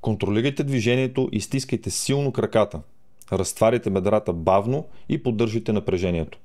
Контролирайте движението и стискайте силно краката. Разтваряйте бедрата бавно и поддържайте напрежението.